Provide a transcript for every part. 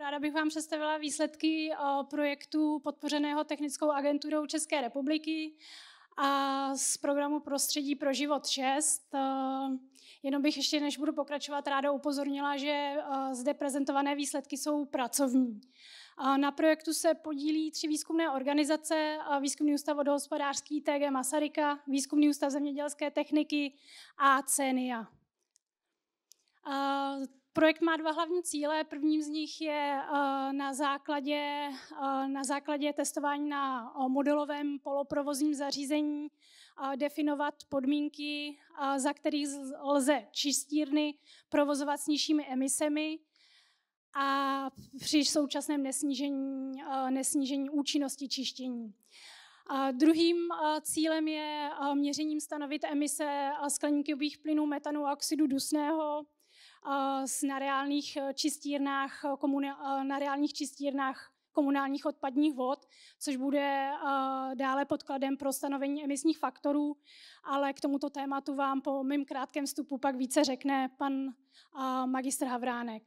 Ráda bych vám představila výsledky eh, projektu podpořeného technickou agenturou České republiky a z programu Prostředí pro život 6. Eh, jenom bych ještě, než budu pokračovat, ráda upozornila, že eh, zde prezentované výsledky jsou pracovní. Na projektu se podílí tři výzkumné organizace, Výzkumný ústav vodohospodářský TG Masaryka, Výzkumný ústav zemědělské techniky a CENIA. Projekt má dva hlavní cíle. Prvním z nich je eh, na základě, eh, na základě testování na eh, modelovém poloprovozním zařízení definovat podmínky, za kterých lze čistírny provozovat s nižšími emisemi a při současném nesnížení, nesnížení účinnosti čištění. A druhým cílem je měřením stanovit emise skleníkových plynů metanu a oxidu dusného na reálných eh, čistírnách, eh, eh, na reálných čistírnách komunálních odpadních vod, což bude dále podkladem pro stanovení emisních faktorů, ale k tomuto tématu vám po mém krátkém vstupu pak více řekne pan magistr Havránek.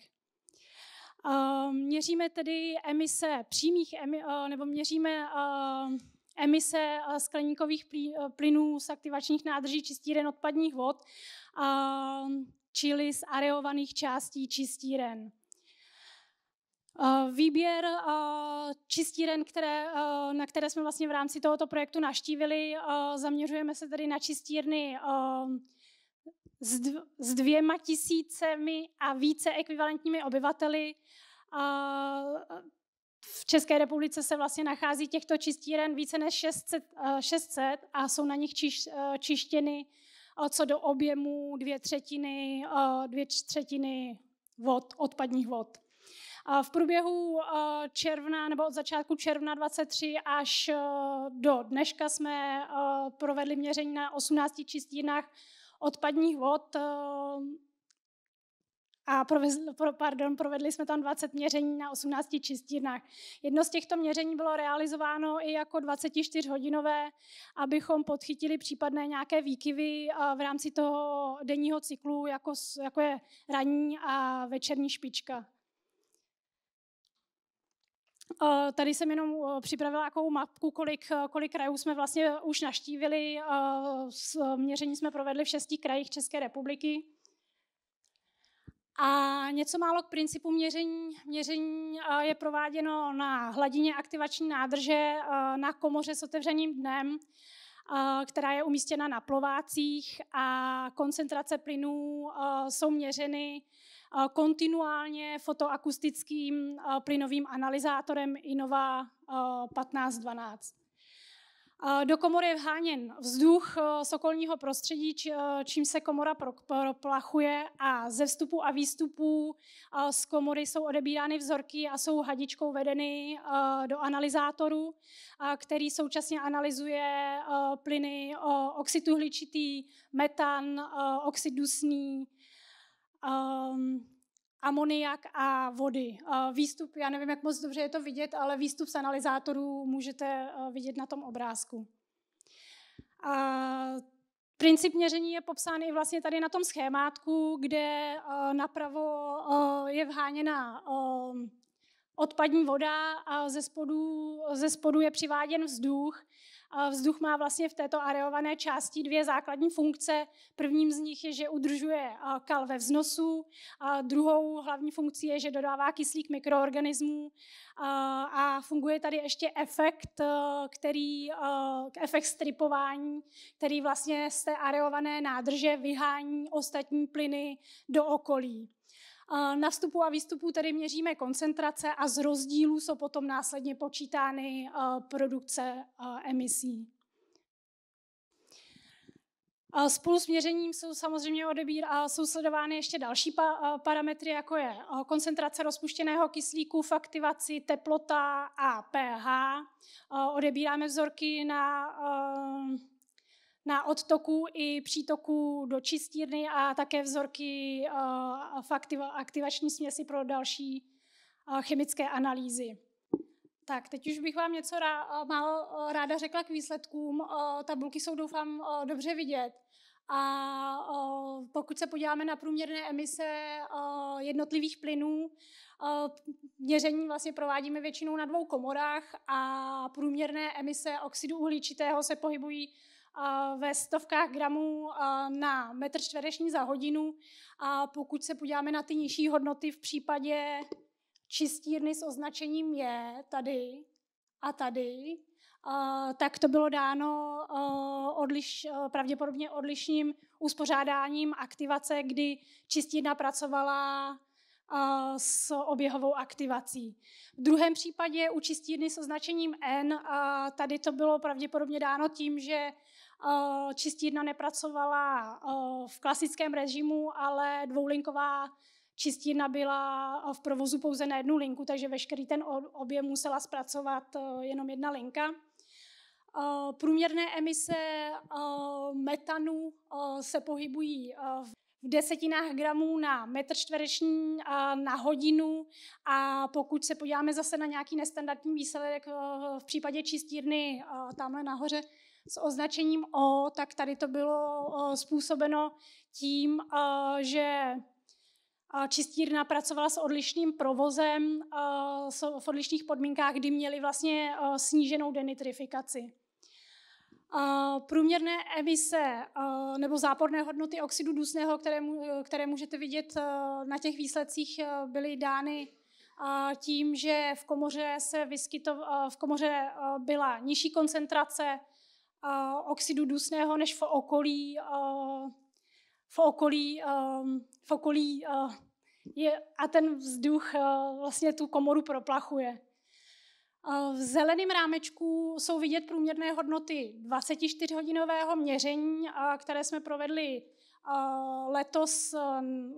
Měříme tedy emise přímých, nebo měříme emise skleníkových plynů z aktivačních nádrží čistíren odpadních vod čili z areovaných částí čistíren. Eh, výběr eh, čistíren, které, eh, na které jsme vlastně v rámci tohoto projektu naštívili, zaměřujeme se tedy na čistírny s dvěma tisícemi a více ekvivalentními obyvateli. V České republice se vlastně nachází těchto čistíren více než 600, 600 a jsou na nich čiš, čištěny co do objemu dvě třetiny, eh, dvě třetiny vod, odpadních vod. V průběhu eh, června nebo od začátku června 23 až eh, do dneška jsme provedli měření na 18 čistírnách odpadních vod a provezl, pro, pardon, provedli jsme tam 20 měření na 18 čistírnách. Jedno z těchto měření bylo realizováno i jako 24-hodinové, abychom podchytili případné nějaké výkyvy v rámci toho denního cyklu, jako, jako je ranní a večerní špička. Tady jsem jenom připravila jakou mapku, kolik, kolik krajů jsme vlastně už naštívili. Měření jsme provedli v šesti krajích České republiky. A něco málo k principu měření. Měření je prováděno na hladině aktivační nádrže na komoře s otevřeným dnem, která je umístěna na plovácích a koncentrace plynů jsou měřeny kontinuálně fotoakustickým plynovým analyzátorem INOVA 1512. Do komory je vháněn vzduch eh, z okolního prostředí, eh, čím se komora proplachuje a ze vstupu a výstupu eh, z komory jsou odebírány vzorky a jsou hadičkou vedeny do analyzátoru, který současně analyzuje plyny oxid uhličitý, metan, oxid dusný, ehm, amoniak a vody. Eh, výstup, já nevím, jak moc dobře je to vidět, ale výstup z analyzátorů můžete eh, vidět na tom obrázku. A princip měření je popsán i vlastně tady na tom schémátku, kde eh, napravo je vháněna odpadní voda a ze spodu, ze spodu je přiváděn vzduch Vzduch má vlastně v této areované části dvě základní funkce. Prvním z nich je, že udržuje kal ve vznosu, a druhou hlavní funkcí je, že dodává kyslík mikroorganismů a funguje tady ještě efekt, e, který, e, efekt stripování, který vlastně z té areované nádrže vyhání ostatní plyny do okolí. Na vstupu a výstupu tedy měříme koncentrace a z rozdílů jsou potom následně počítány eh, produkce eh, emisí. Spolu s měřením jsou samozřejmě odebír a jsou sledovány ještě další pa- eh, parametry, jako je koncentrace rozpuštěného kyslíku v aktivaci, teplota a pH. Odebíráme vzorky na na odtoku i přítoku do čistírny a také vzorky eh, v aktivační směsi pro další eh, chemické analýzy. Tak, teď už bych vám něco eh, málo ráda řekla k výsledkům. Tabulky jsou, doufám, dobře vidět. A pokud se podíváme na průměrné emise jednotlivých plynů, měření vlastně provádíme většinou na dvou komorách a průměrné emise oxidu uhličitého se pohybují ve stovkách gramů na metr čtvereční za hodinu. A pokud se podíváme na ty nižší hodnoty v případě čistírny s označením je tady a tady, tak to bylo dáno odliš, pravděpodobně odlišným uspořádáním aktivace, kdy čistírna pracovala s oběhovou aktivací. V druhém případě u čistírny s označením N, a tady to bylo pravděpodobně dáno tím, že čistírna nepracovala v klasickém režimu, ale dvoulinková čistírna byla v provozu pouze na jednu linku, takže veškerý ten objem musela zpracovat jenom jedna linka. Průměrné emise metanu se pohybují v v desetinách gramů na metr čtvereční na hodinu a pokud se podíváme zase na nějaký nestandardní výsledek eh, v případě čistírny eh, tamhle nahoře s označením O, tak tady to bylo eh, způsobeno tím, že čistírna pracovala s odlišným provozem v odlišných podmínkách, kdy měli vlastně sníženou denitrifikaci průměrné emise nebo záporné hodnoty oxidu dusného, které, které můžete vidět na těch výsledcích, byly dány tím, že v komoře, se vyskyto, v komoře byla nižší koncentrace oxidu dusného než v okolí, v okolí, v okolí je, a ten vzduch vlastně tu komoru proplachuje. V zeleném rámečku jsou vidět průměrné hodnoty 24-hodinového měření, které jsme provedli letos,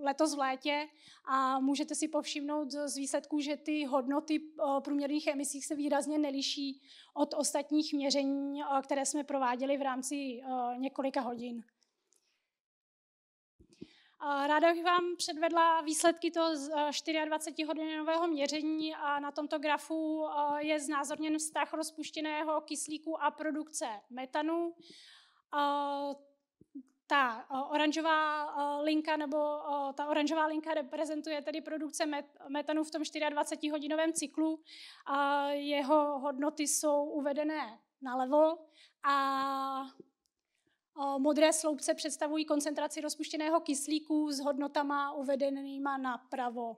letos v létě a můžete si povšimnout z výsledků, že ty hodnoty e, průměrných emisí se výrazně neliší od ostatních měření, e, které jsme prováděli v rámci e, několika hodin. Ráda bych vám předvedla výsledky toho 24-hodinového eh, měření a na tomto grafu eh, je znázorněn vztah rozpuštěného kyslíku a produkce metanu. Ta eh, oranžová linka nebo ta oranžová linka reprezentuje tedy produkce metanu v tom 24-hodinovém cyklu. Jeho hodnoty jsou uvedené nalevo a Modré sloupce představují koncentraci rozpuštěného kyslíku s hodnotama uvedenýma napravo.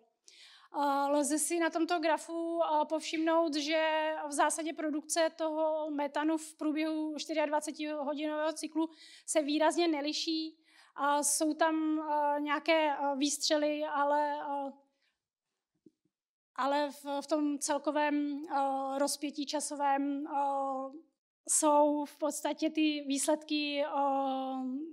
Lze si na tomto grafu povšimnout, že v zásadě produkce toho metanu v průběhu 24-hodinového cyklu se výrazně neliší. A jsou tam nějaké výstřely, ale, ale v tom celkovém rozpětí časovém jsou v podstatě ty výsledky eh,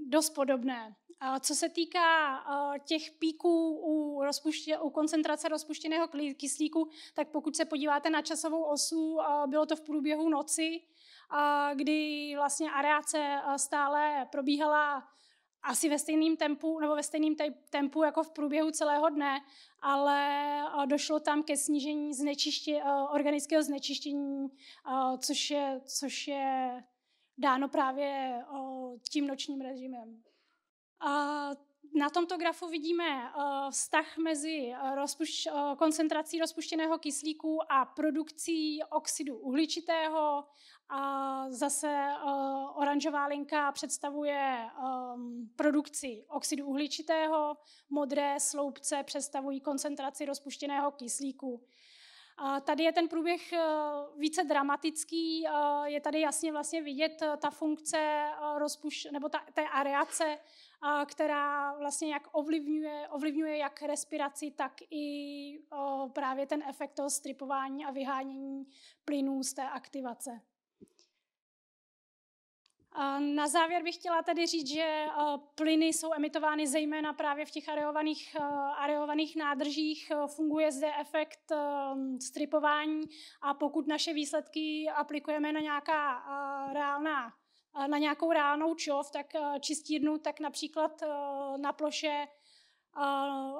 dost podobné. Co se týká eh, těch píků u, rozpuště, u koncentrace rozpuštěného kyslíku, tak pokud se podíváte na časovou osu, eh, bylo to v průběhu noci, kdy vlastně areace stále probíhala asi ve stejném tempu, nebo ve stejném tempu jako v průběhu celého dne, ale došlo tam ke snížení znečiště, eh, organického znečištění, eh, což je, což je dáno právě eh, tím nočním režimem. A na tomto grafu vidíme eh, vztah mezi eh, rozpuš, eh, koncentrací rozpuštěného kyslíku a produkcí oxidu uhličitého. A zase oranžová linka představuje ehm, produkci oxidu uhličitého, modré sloupce představují koncentraci rozpuštěného kyslíku. Tady je ten průběh eh, více dramatický, eh, je tady jasně vlastně vidět eh, ta funkce rozpuš, nebo ta, té areace, která vlastně jak ovlivňuje, ovlivňuje jak respiraci, tak i právě ten efekt toho stripování a vyhánění plynů z té aktivace. Na závěr bych chtěla tedy říct, že eh, plyny jsou emitovány zejména právě v těch areovaných, eh, areovaných nádržích. Eh, funguje zde efekt stripování a pokud naše výsledky aplikujeme na nějaká reálná na nějakou reálnou čov, tak čistírnu, tak například na ploše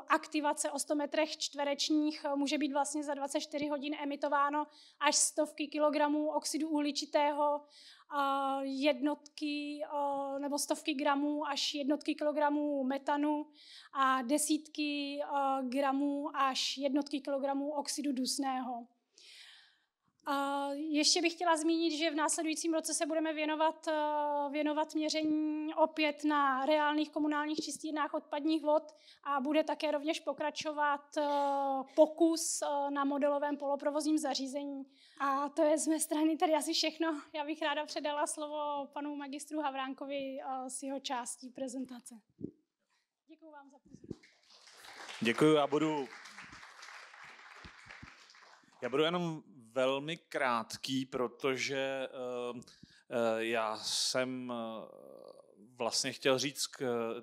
aktivace o 100 metrech čtverečních může být vlastně za 24 hodin emitováno až stovky kilogramů oxidu uhličitého jednotky nebo stovky gramů až jednotky kilogramů metanu a desítky gramů až jednotky kilogramů oxidu dusného ještě bych chtěla zmínit, že v následujícím roce se budeme věnovat, eh, věnovat měření opět na reálných komunálních čistírnách odpadních vod a bude také rovněž pokračovat eh, pokus eh, na modelovém poloprovozním zařízení. A to je z mé strany tady asi všechno. Já bych ráda předala slovo panu magistru Havránkovi s jeho částí prezentace. Děkuji vám za pozornost. Děkuji, já budu já budu jenom velmi krátký, protože ehm, eh, já jsem eh, vlastně chtěl říct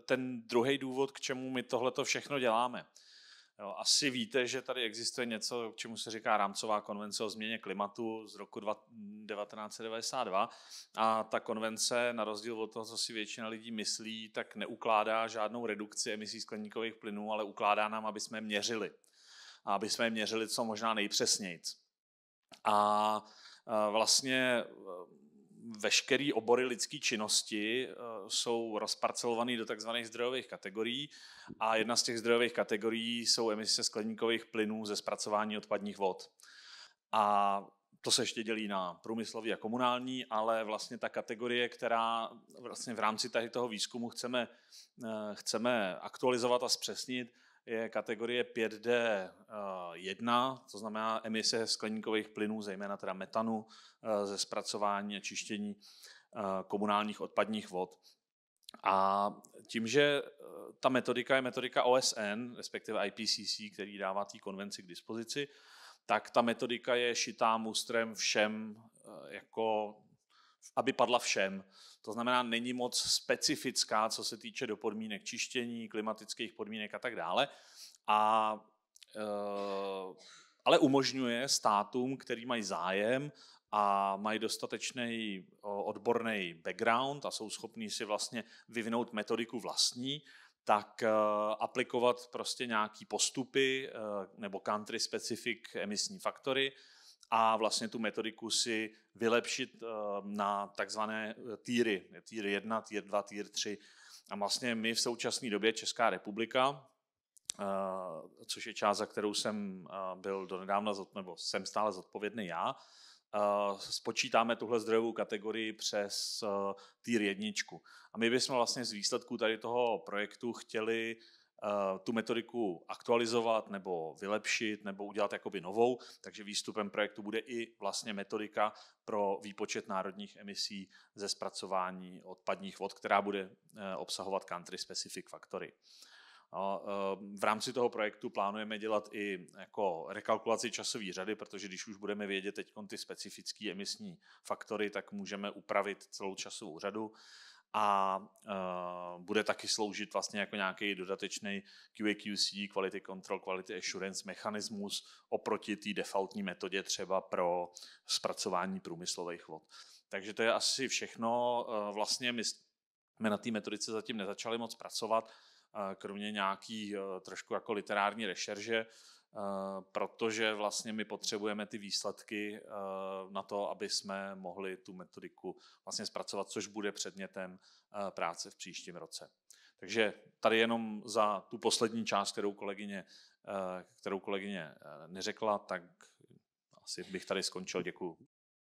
ten druhý důvod, k čemu my tohle to všechno děláme. asi víte, že tady existuje něco, k čemu se říká rámcová konvence o změně klimatu z roku 1992 a ta konvence, na rozdíl od toho, co si většina lidí myslí, tak neukládá žádnou redukci emisí skleníkových plynů, ale ukládá nám, aby jsme měřili. A aby jsme měřili co možná nejpřesnějc. A e, vlastně e, veškeré obory lidské činnosti e, jsou rozparcelované do tzv. zdrojových kategorií a jedna z těch zdrojových kategorií jsou emise skleníkových plynů ze zpracování odpadních vod. A to se ještě dělí na průmyslový a komunální, ale vlastně ta kategorie, která vlastně v rámci tady toho výzkumu chceme, chceme aktualizovat a zpřesnit, je kategorie 5D1, eh, to znamená emise skleníkových plynů, zejména teda metanu eh, ze zpracování a čištění eh, komunálních odpadních vod. A tím, že ta metodika je metodika OSN, respektive IPCC, který dává té konvenci k dispozici, tak ta metodika je šitá mustrem všem jako aby padla všem. To znamená, není moc specifická, co se týče do podmínek čištění, klimatických podmínek a tak dále. A, eh, ale umožňuje státům, který mají zájem a mají dostatečný eh, odborný background a jsou schopní si vlastně vyvinout metodiku vlastní, tak eh, aplikovat prostě nějaký postupy nebo country specific emisní faktory a vlastně tu metodiku si vylepšit eh, na takzvané eh, týry, týr 1, týr 2, týr 3. A vlastně my v současné době Česká republika, eh, což je část, za kterou jsem byl donedávna, nebo jsem stále zodpovědný já, spočítáme tuhle zdrojovou kategorii přes týr jedničku. A my bychom vlastně z výsledků tady toho projektu chtěli Eh, tu metodiku aktualizovat nebo vylepšit nebo udělat jakoby novou, takže výstupem projektu bude i vlastně metodika pro výpočet národních emisí ze zpracování odpadních vod, která bude eh, obsahovat country specific faktory. Eh, v rámci toho projektu plánujeme dělat i jako rekalkulaci časové řady, protože když už budeme vědět teď ty specifické emisní faktory, tak můžeme upravit celou časovou řadu a uh, bude taky sloužit vlastně jako nějaký dodatečný QAQC, Quality Control, Quality Assurance mechanismus oproti té defaultní metodě třeba pro zpracování průmyslových vod. Takže to je asi všechno. Uh, vlastně my jsme na té metodice zatím nezačali moc pracovat. Eh, kromě nějaký eh, trošku jako literární rešerže, eh, protože vlastně my potřebujeme ty výsledky na to, aby jsme mohli tu metodiku vlastně zpracovat, což bude předmětem práce v příštím roce. Takže tady jenom za tu poslední část, kterou kolegyně, kterou kolegyně neřekla, tak asi bych tady skončil. Děkuji.